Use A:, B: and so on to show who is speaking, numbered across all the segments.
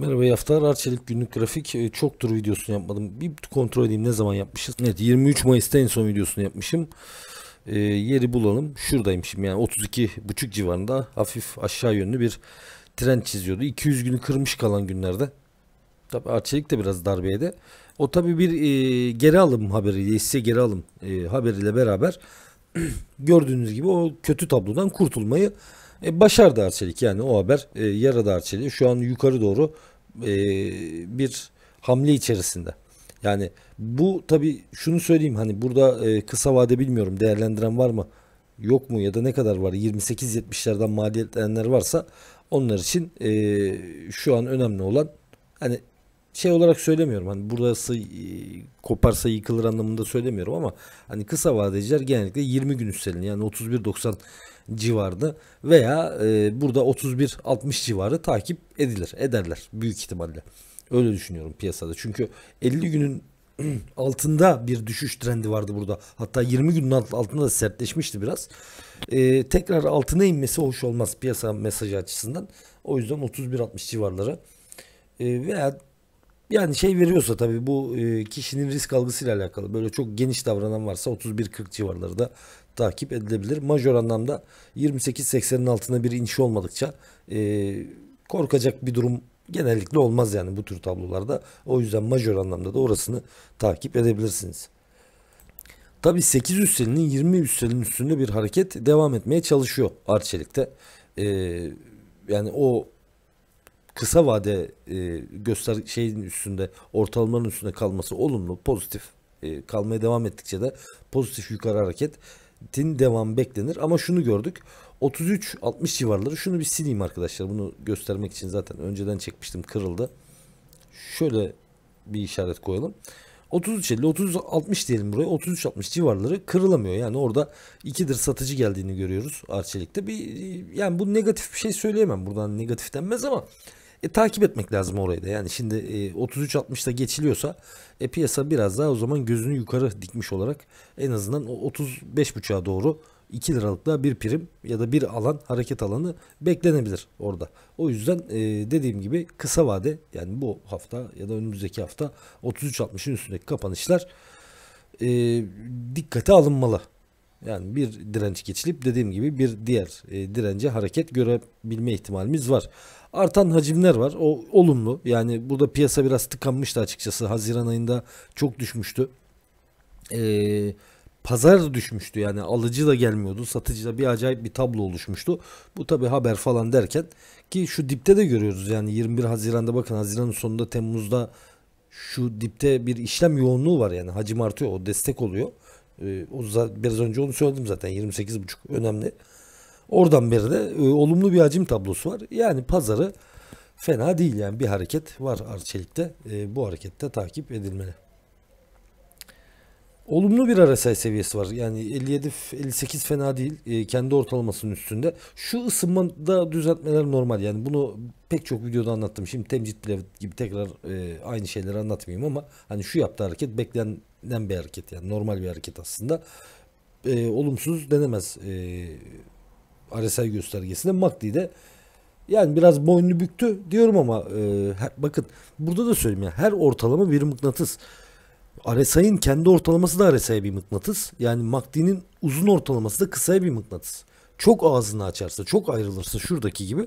A: Merhaba iyi Arçelik günlük grafik ee, çok tur videosunu yapmadım. Bir kontrol edeyim ne zaman yapmışız. Evet 23 Mayıs'ta en son videosunu yapmışım. E, yeri bulalım. şuradaymışım şimdi yani 32,5 civarında hafif aşağı yönlü bir trend çiziyordu. 200 günü kırmış kalan günlerde. Tabi Arçelik de biraz darbeydi. O tabi bir e, geri alım haberiyle, hisse geri alım e, haberiyle beraber gördüğünüz gibi o kötü tablodan kurtulmayı e, başardı Arçelik yani o haber e, yaradı Arçelik. Şu an yukarı doğru e, bir hamle içerisinde. Yani bu tabi şunu söyleyeyim hani burada e, kısa vade bilmiyorum değerlendiren var mı yok mu ya da ne kadar var 28-70'lerden maliyetlenenler varsa onlar için e, şu an önemli olan hani şey olarak söylemiyorum. Hani burası e, koparsa yıkılır anlamında söylemiyorum ama hani kısa vadeciler genellikle 20 gün üstelini yani 31.90 civarında veya e, burada 31.60 civarı takip edilir ederler büyük ihtimalle. Öyle düşünüyorum piyasada. Çünkü 50 günün altında bir düşüş trendi vardı burada. Hatta 20 günün altında da sertleşmişti biraz. Ee, tekrar altına inmesi hoş olmaz piyasa mesajı açısından. O yüzden 31.60 civarları e, veya yani şey veriyorsa tabii bu e, kişinin risk algısıyla alakalı. Böyle çok geniş davranan varsa 31-40 civarları da takip edilebilir. Majör anlamda 28-80'in altına bir iniş olmadıkça e, korkacak bir durum genellikle olmaz yani bu tür tablolarda. O yüzden majör anlamda da orasını takip edebilirsiniz. Tabi 8 üstelinin 20 üstelinin üstünde bir hareket devam etmeye çalışıyor Arçelik'te. Ee, yani o kısa vade e, göster şeyin üstünde ortalamanın üstünde kalması olumlu, pozitif e, kalmaya devam ettikçe de pozitif yukarı hareketin devam beklenir. Ama şunu gördük. 33-60 civarları şunu bir sileyim arkadaşlar. Bunu göstermek için zaten önceden çekmiştim kırıldı. Şöyle bir işaret koyalım. 33 33.50 30.60 diyelim buraya 33-60 civarları kırılamıyor. Yani orada 2'dir satıcı geldiğini görüyoruz Arçelik'te. Bir, yani bu negatif bir şey söyleyemem. Buradan negatif denmez ama e, takip etmek lazım orayı da. Yani şimdi e, 33-60'da geçiliyorsa e, piyasa biraz daha o zaman gözünü yukarı dikmiş olarak en azından 35.5'a doğru 2 liralık bir prim ya da bir alan hareket alanı beklenebilir orada. O yüzden e, dediğim gibi kısa vade yani bu hafta ya da önümüzdeki hafta 33 33.60'ın üstündeki kapanışlar e, dikkate alınmalı. Yani bir direnç geçilip dediğim gibi bir diğer e, dirence hareket görebilme ihtimalimiz var. Artan hacimler var. O olumlu. Yani burada piyasa biraz tıkanmıştı açıkçası. Haziran ayında çok düşmüştü. Eee pazar düşmüştü yani alıcı da gelmiyordu satıcı da bir acayip bir tablo oluşmuştu bu tabi haber falan derken ki şu dipte de görüyoruz yani 21 Haziran'da bakın Haziran'ın sonunda Temmuz'da şu dipte bir işlem yoğunluğu var yani hacim artıyor o destek oluyor ee, biraz önce onu söyledim zaten 28,5 önemli. Oradan beri de e, olumlu bir hacim tablosu var. Yani pazarı fena değil yani bir hareket var Arçelik'te. Ee, bu harekette takip edilmeli. Olumlu bir RSI seviyesi var. Yani 57-58 fena değil. E, kendi ortalamasının üstünde. Şu ısınmada düzeltmeler normal. Yani bunu pek çok videoda anlattım. Şimdi temcit bile gibi tekrar e, aynı şeyleri anlatmayayım ama hani şu yaptığı hareket beklenen bir hareket. Yani normal bir hareket aslında. E, olumsuz denemez e, RSI göstergesinde. MACD'de yani biraz boynu büktü diyorum ama e, her, bakın burada da söyleyeyim ya yani her ortalama bir mıknatıs. RSI'nin kendi ortalaması da RSI'ye bir mıknatıs. Yani MACD'nin uzun ortalaması da kısaya bir mıknatıs. Çok ağzını açarsa, çok ayrılırsa şuradaki gibi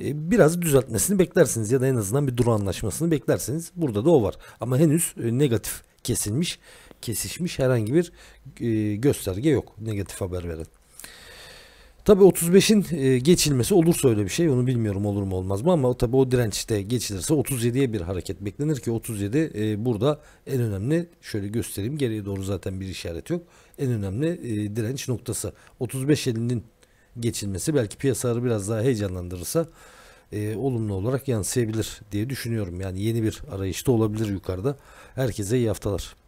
A: e, biraz düzeltmesini beklersiniz ya da en azından bir duru anlaşmasını beklersiniz. Burada da o var. Ama henüz e, negatif kesilmiş, kesişmiş herhangi bir e, gösterge yok negatif haber veren. Tabii 35'in e, geçilmesi olursa öyle bir şey onu bilmiyorum olur mu olmaz mı ama tabii o dirençte geçilirse 37'ye bir hareket beklenir ki 37 e, burada en önemli şöyle göstereyim geriye doğru zaten bir işaret yok. En önemli e, direnç noktası 35 elinin geçilmesi belki piyasaları biraz daha heyecanlandırırsa olumlu olarak yansıyabilir diye düşünüyorum. Yani yeni bir arayışta olabilir yukarıda. Herkese iyi haftalar.